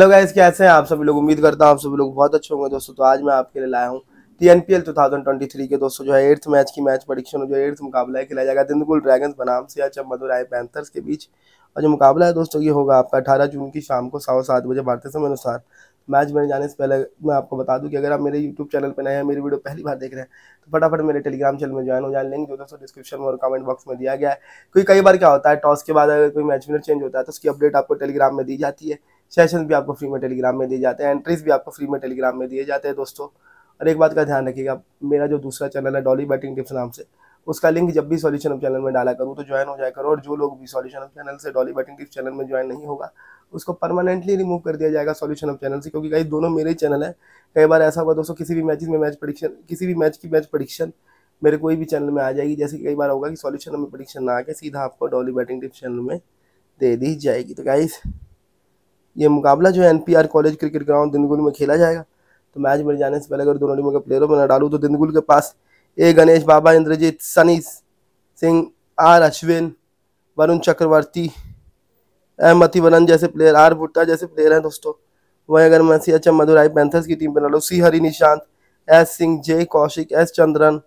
hello guys कैसे हैं आप सभी लोग उम्मीद करता हूँ आप सभी लोग बहुत अच्छे होंगे दोस्तों तो आज मैं आपके लिए लाया हूँ T N P L two thousand twenty three के दोस्तों जो है एट्थ मैच की मैच परीक्षण जो एट्थ मुकाबला है खिलाया जाएगा दिनकुल ड्रैगन्स बनाम से अच्छा मदुराई पैंथर्स के बीच और जो मुकाबला है दोस्तों ये होगा आपका अठारह जून की शाम को सावा सात बजे भारतीय समय अनुसार मैच में जाने से पहले मैं आपको बता दूं कि अगर आप मेरे यूट्यूब चैनल पर नए हैं मेरी वीडियो पहली बार देख रहे हैं तो फटाफट मेरे टेलीग्राम चैनल में ज्वाइन हो जाए लिंक जो दोस्तों डिस्क्रिप्शन में और कमेंट बॉक्स में दिया गया है क्योंकि कई बार क्या होता है टॉस के बाद अगर कोई मैच विनर चेंज होता है तो उसकी अपडेट आपको टेलीग्राम में दी जाती है सेशन भी आपको फ्री में टेलीग्राम में दिए जाते हैं एंट्रीज भी आपको फ्री में टेलीग्राम में दिए जाते हैं दोस्तों और एक बात का ध्यान रखिएगा मेरा जो दूसरा चैनल है डॉली बैटिंग टिप्स नाम से उसका लिंक जब भी सॉल्यूशन ऑफ चैनल में डाला करूँ तो ज्वाइन हो जाएगा करो और जो लोग भी सॉल्यूशन ऑफ चैनल से डॉली बैटिंग टिप्स चैनल में ज्वाइन नहीं होगा उसको परमानेंटली रिमूव कर दिया जाएगा सॉल्यूशन ऑफ चैनल से क्योंकि कई दोनों मेरे ही चैनल है कई बार ऐसा होगा दोस्तों किसी भी मैच में मैच प्रडिक्शन किसी भी मैच की मैच प्रडिक्शन मेरे कोई भी चैनल में आ जाएगी जैसे कई बार होगा कि सॉल्यूशन में प्रडिक्शन ना आके सीधा आपको डॉली बैटिंग टिप्स चैनल में दे दी जाएगी तो गाइज़ ये मुकाबला जो है NPR college cricket ground Dindigul में खेला जाएगा तो मैच में जाने से पहले अगर दोनों टीमों के प्लेयरों में न डालूँ तो दिनगुल के पास A Ganesh Baba Indrajith Sunny Singh R Ashwin Varun Chakravarthy M Varan जैसे प्लेयर आर भुट्टा जैसे प्लेयर हैं दोस्तों वहीं अगर मैं C H M Madurai Panthers की टीम पर डालूँ C Hari Nishanth S Singh J Kaushik S Chandran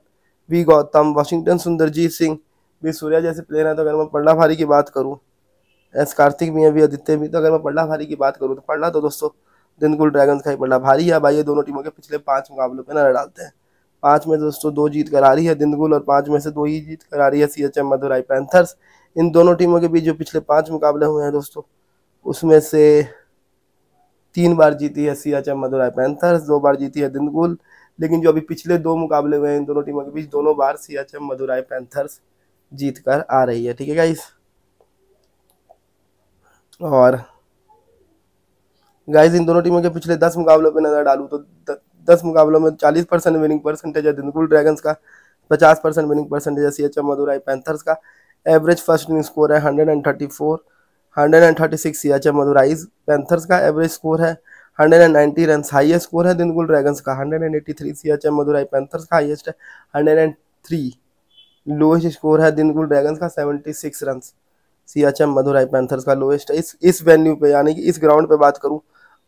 V Gautam Washington Sundarjit Singh V Surya जैसे प्लेयर हैं तो अगर मैं पल्ला भारी की बात करूँ एस कार्तिक भी हैं अभी आदित्य भी तो अगर मैं पल्ला भारी की बात करूँ तो पढ़ा तो दोस्तों गुल ड्रैगन का ही पल्ला भारी है भाई ये दोनों टीमों के पिछले पाँच मुकाबलों पर नजर डालते हैं पाँच में दोस्तों दो जीत करा रही है दिनगुल और पाँच में से दो ही जीत करा रही है C H M Madurai Panthers इन दोनों टीमों के बीच जो पिछले पाँच मुकाबले हुए हैं दोस्तों उसमें से तीन बार जीती है C H M Madurai Panthers दो बार जीती है दिनगुल लेकिन जो अभी पिछले दो मुकाबले हुए हैं इन दोनों टीमों के बीच दोनों बार C H M Madurai Panthers जीत कर आ रही है ठीक है क्या और गाइस इन दोनों टीमों के पिछले दस मुकाबलों पर नज़र डालूँ तो द, दस मुकाबलों में चालीस परसेंट विनिंग परसेंटेज है दिनकुल ड्रैगन्स का पचास परसेंट विनिंग परसेंटेज है C H M Madurai Panthers का एवरेज फर्स्ट इनिंग स्कोर है hundred and thirty four hundred and thirty six C H M Madurai Panthers का एवरेज स्कोर है hundred and ninety run highest score है Dindigul Dragons का hundred and eighty three C H M Madurai Panthers का highest है hundred and three lowest score है Dindigul Dragons का seventy six run CHM Madurai Panthers का lowest है इस इस वेन्यू पे यानी कि इस ग्राउंड पे बात करूँ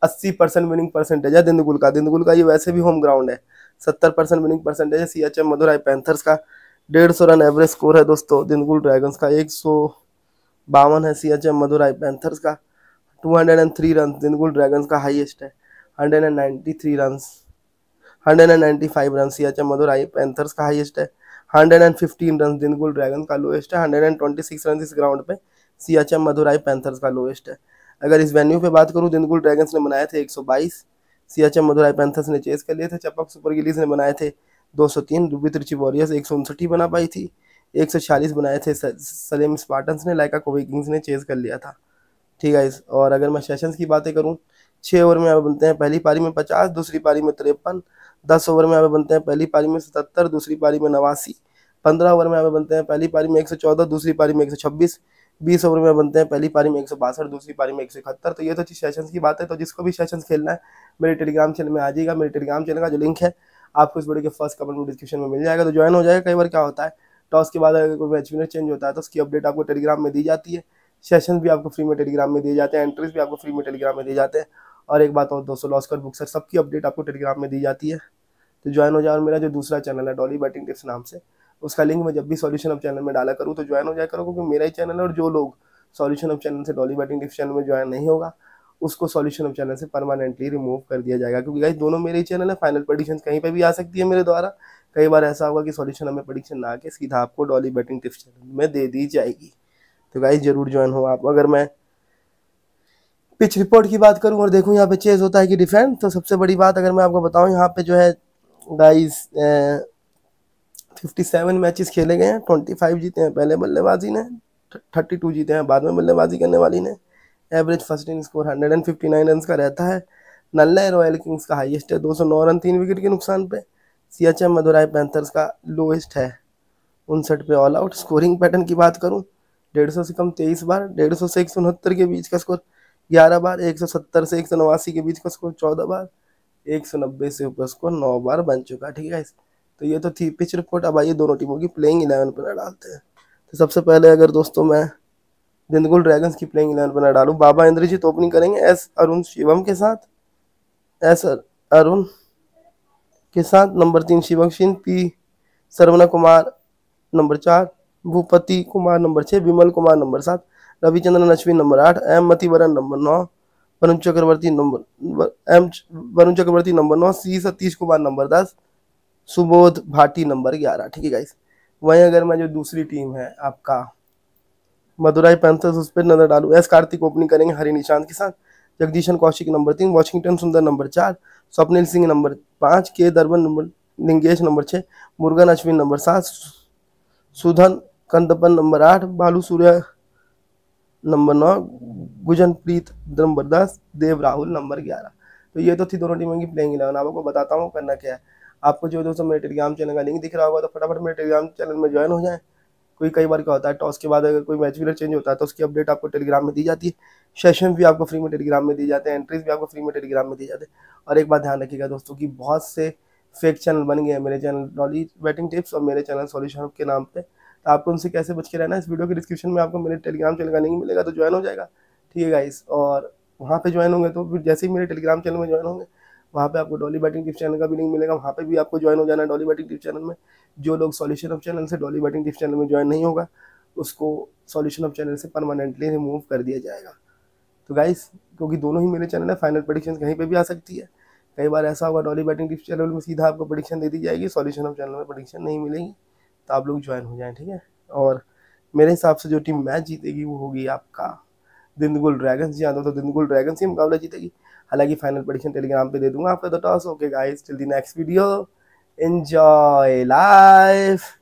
अस्सी परसेंट विनिंग परसेंटेज है दिंदगुल का दिंदगुल का ये वैसे भी होम ग्राउंड है सत्तर परसेंट विनिंग परसेंटेज है C H M Madurai Panthers का डेढ़ सौ रन एवरेज स्कोर है दोस्तों दिंदगुल ड्रैगन्स का एक सौ बावन है C H M Madurai Panthers का two hundred and three run Dindigul Dragons का हाइएस्ट है hundred and ninety three run hundred and ninety five run C H M Madurai Panthers का हाइएस्ट है hundred and fifteen run Dindigul Dragon का lowest है hundred and twenty six run इस ground पे CHM Madurai Panthers का lowest है अगर इस वेन्यू पे बात करूँ दिनगुल ड्रैगन्स ने बनाए थे 122 सीएचएम मधुराई पैंथर्स ने चेस कर लिए थे चपक सुपर गिलीज ने बनाए थे 203 रूबी त्रिची वॉरियर्स एक बना पाई थी 146 बनाए थे सलेम स्पार्टन्स ने लाइका कोवे किंग्स ने चेस कर लिया था ठीक है और अगर मैं सेशंस की बातें करूँ छः ओवर में आप बनते हैं पहली पारी में पचास दूसरी पारी में तिरपन दस ओवर में आप बनते हैं पहली पारी में सतहत्तर दूसरी पारी में नवासी पंद्रह ओवर में आप बनते हैं पहली पारी में एक सौ चौदह दूसरी पारी में एक सौ छब्बीस बीस ओवर में बनते हैं पहली पारी में एक दूसरी पारी में एक तो ये तो सेशन की बात है तो जिसको भी सेशन खेलना है मेरे टेलीग्राम चैनल में आ जाएगा मेरे टेलीग्राम चैनल का जो लिंक है आपको इस वीडियो के फर्स्ट कमेंट में डिस्क्रिप्शन में मिल जाएगा तो ज्वाइन हो जाएगा कई बार क्या होता है टॉस तो के बाद अगर कोई मैच विनर चेंज होता है तो उसकी अपडेट आपको टेलीग्राम में दी जाती है सेशन भी आपको फ्री में टेलीग्राम में दिए जाते हैं एंट्रीज भी आपको फ्री में टेलीग्राम में दिए जाते हैं और एक बात और दोस्तों लॉस्कर बुक्सर सबकी अपडेट आपको टेलीग्राम में दी जाती है तो ज्वाइन हो जाए और मेरा जो दूसरा चैनल है डॉली बैटिंग टिप्स नाम से उसका लिंक मैं जब भी सॉल्यूशन ऑफ चैनल में डाला करूँ तो ज्वाइन हो जाए करो क्योंकि मेरा ही चैनल है और जो लोग सॉल्यूशन ऑफ चैनल से डॉली बैटिंग टिप्स चैनल में ज्वाइन नहीं होगा उसको सॉल्यूशन ऑफ चैनल से परमानेंटली रिमूव कर दिया जाएगा क्योंकि गाइस दोनों मेरे ही चैनल है फाइनल प्रडिक्शन कहीं पर भी आ सकती है मेरे द्वारा कई बार ऐसा होगा कि सॉल्यूशन हमें प्रडिक्शन ना के सीधा आपको डॉली बैटिंग टिप्स चैनल में दे दी जाएगी तो गाइस जरूर ज्वाइन हो आप अगर मैं पिच रिपोर्ट की बात करूं और देखूं यहाँ पे चेज होता है कि डिफेंड तो सबसे बड़ी बात अगर मैं आपको बताऊं यहाँ पे जो है गाइस फिफ्टी सेवन मैचेस खेले गए हैं ट्वेंटी फाइव जीते हैं पहले बल्लेबाजी ने थर्टी टू जीते हैं बाद में बल्लेबाजी करने वाली ने average first in score hundred and fifty nine run का रहता है नल्ला रॉयल किंग्स का हाईएस्ट है दो सौ नौ रन तीन विकेट के नुकसान पे C H M Madurai Panthers का लोएस्ट है उनसठ पे ऑल आउट स्कोरिंग पैटर्न की बात करूँ डेढ़ सौ से कम तेईस बार डेढ़ सौ से एक सौ उनहत्तर के बीच का स्कोर ग्यारह बार एक सौ सत्तर से एक सौ नवासी के बीच का स्कोर चौदह बार एक सौ नब्बे से ऊपर स्कोर नौ बार बन चुका है ठीक है तो ये तो थी पिच रिपोर्ट अब आइए दोनों टीमों की प्लेइंग इलेवन पर डालते हैं तो सबसे पहले अगर दोस्तों मैं दिंदगुल ड्रैगन्स की प्लेइंग इलेवन पर डालूँ बाबा इंद्रजीत ओपनिंग करेंगे एस अरुण शिवम के साथ एस अरुण के साथ नंबर तीन शिवम सिंह पी सरवना कुमार नंबर चार भूपति कुमार नंबर छः विमल कुमार नंबर सात रविचंद्रन अश्विन नंबर आठ एम मतिवरन नंबर नौ Varun Chakravarthy number M Varun Chakravarthy number नौ सी सतीश कुमार नंबर दस सुबोध भाटी नंबर ग्यारह ठीक है गाइस वहीं अगर मैं जो दूसरी टीम है आपका मदुराई पैंथर्स उस पर नजर डालू एस कार्तिक ओपनिंग करेंगे हरि निशांत के साथ जगदीशन कौशिक नंबर तीन वॉशिंगटन सुंदर नंबर चार स्वप्निल सिंह नंबर पाँच के दरबन नंबर लिंगेश नंबर छः मुर्गन अश्विन नंबर सात सुधन कंदपन नंबर आठ बालू सूर्य नंबर नौ गुजनप्रीत नंबर दस देव राहुल नंबर ग्यारह तो ये तो थी दोनों टीमों की प्लेइंग इलेवन आपको बताता हूँ करना क्या है आपको जो दोस्तों मेरे टेलीग्राम चैनल का लिंक दिख रहा होगा तो फटाफट मेरे टेलीग्राम चैनल में ज्वाइन हो जाए कोई कई बार क्या होता है टॉस तो के बाद अगर कोई मैच विनर चेंज होता है तो उसकी अपडेट आपको टेलीग्राम में दी जाती है सेशन भी आपको फ्री में टेलीग्राम में दी जाते हैं एंट्रीज भी आपको फ्री में टेलीग्राम में दी जाते हैं और एक बात ध्यान रखिएगा दोस्तों की बहुत से फेक चैनल बन गए हैं मेरे चैनल नॉलेज बैटिंग टिप्स और मेरे चैनल सोल्यूशन के नाम पर तो आपको उनसे कैसे बच के रहना इस वीडियो के डिस्क्रिप्शन में आपको मेरे टेलीग्राम चैनल का लिंक मिलेगा तो ज्वाइन हो जाएगा ठीक है गाइस और वहाँ पर ज्वाइन होंगे तो फिर जैसे ही मेरे टेलीग्राम चैनल में ज्वाइन होंगे वहाँ पे आपको डॉली बैटिंग टिप्स चैनल का भी लिंक मिलेगा वहाँ पे भी आपको ज्वाइन हो जाना है डॉली बैटिंग टिप्स चैनल में जो लोग सॉल्यूशन ऑफ चैनल से डॉली बैटिंग टिप्स चैनल में ज्वाइन नहीं होगा उसको सॉल्यूशन ऑफ चैनल से परमानेंटली रिमूव कर दिया जाएगा तो गाइस क्योंकि दोनों ही मेरे चैनल है फाइनल प्रडिक्शन कहीं पर भी आ सकती है कई बार ऐसा होगा डॉली बैटिंग टिप्स चैनल में सीधा आपको प्रडिक्शन दे दी जाएगी सॉल्यूशन ऑफ चैनल में प्रडिक्शन नहीं मिलेगी तो आप लोग ज्वाइन हो जाए ठीक है और मेरे हिसाब से जो टीम मैच जीतेगी वो होगी आपका दिंदगुल ड्रैगन्स जी आता तो दिंदगुल तो ड्रैगन्स ही मुकाबला जीतेगी हालांकि फाइनल प्रोडिक्शन टेलीग्राम पे दे दूंगा after the toss okay guys till the next video enjoy life